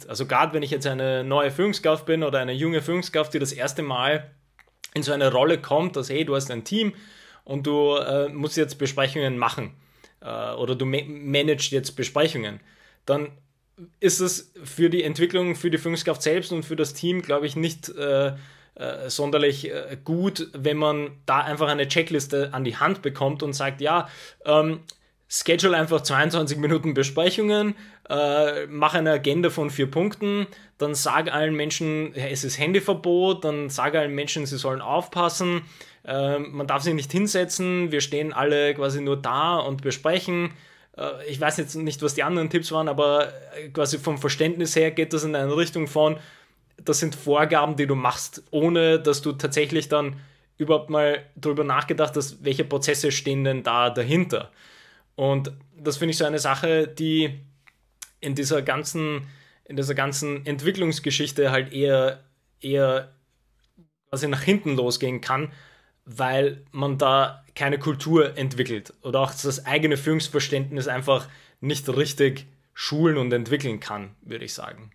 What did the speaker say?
liegt. Also gerade wenn ich jetzt eine neue Führungskraft bin oder eine junge Führungskraft, die das erste Mal in so eine Rolle kommt, dass hey, du hast ein Team und du äh, musst jetzt Besprechungen machen äh, oder du ma managst jetzt Besprechungen, dann ist es für die Entwicklung, für die Führungskraft selbst und für das Team, glaube ich, nicht äh, äh sonderlich äh, gut, wenn man da einfach eine Checkliste an die Hand bekommt und sagt, ja, ähm, schedule einfach 22 Minuten Besprechungen, äh, mache eine Agenda von vier Punkten, dann sag allen Menschen, es ist Handyverbot, dann sag allen Menschen, sie sollen aufpassen, äh, man darf sich nicht hinsetzen, wir stehen alle quasi nur da und besprechen. Äh, ich weiß jetzt nicht, was die anderen Tipps waren, aber äh, quasi vom Verständnis her geht das in eine Richtung von, das sind Vorgaben, die du machst, ohne dass du tatsächlich dann überhaupt mal darüber nachgedacht hast, welche Prozesse stehen denn da dahinter. Und das finde ich so eine Sache, die in dieser ganzen, in dieser ganzen Entwicklungsgeschichte halt eher, eher quasi nach hinten losgehen kann, weil man da keine Kultur entwickelt oder auch das eigene Führungsverständnis einfach nicht richtig schulen und entwickeln kann, würde ich sagen.